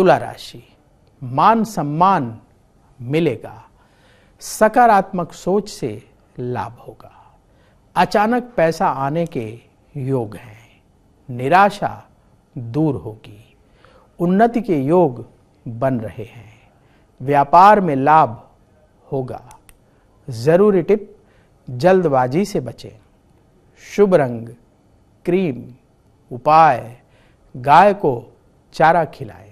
तुला राशि मान सम्मान मिलेगा सकारात्मक सोच से लाभ होगा अचानक पैसा आने के योग हैं निराशा दूर होगी उन्नति के योग बन रहे हैं व्यापार में लाभ होगा ज़रूरी टिप जल्दबाजी से बचें शुभ रंग क्रीम उपाय गाय को चारा खिलाएं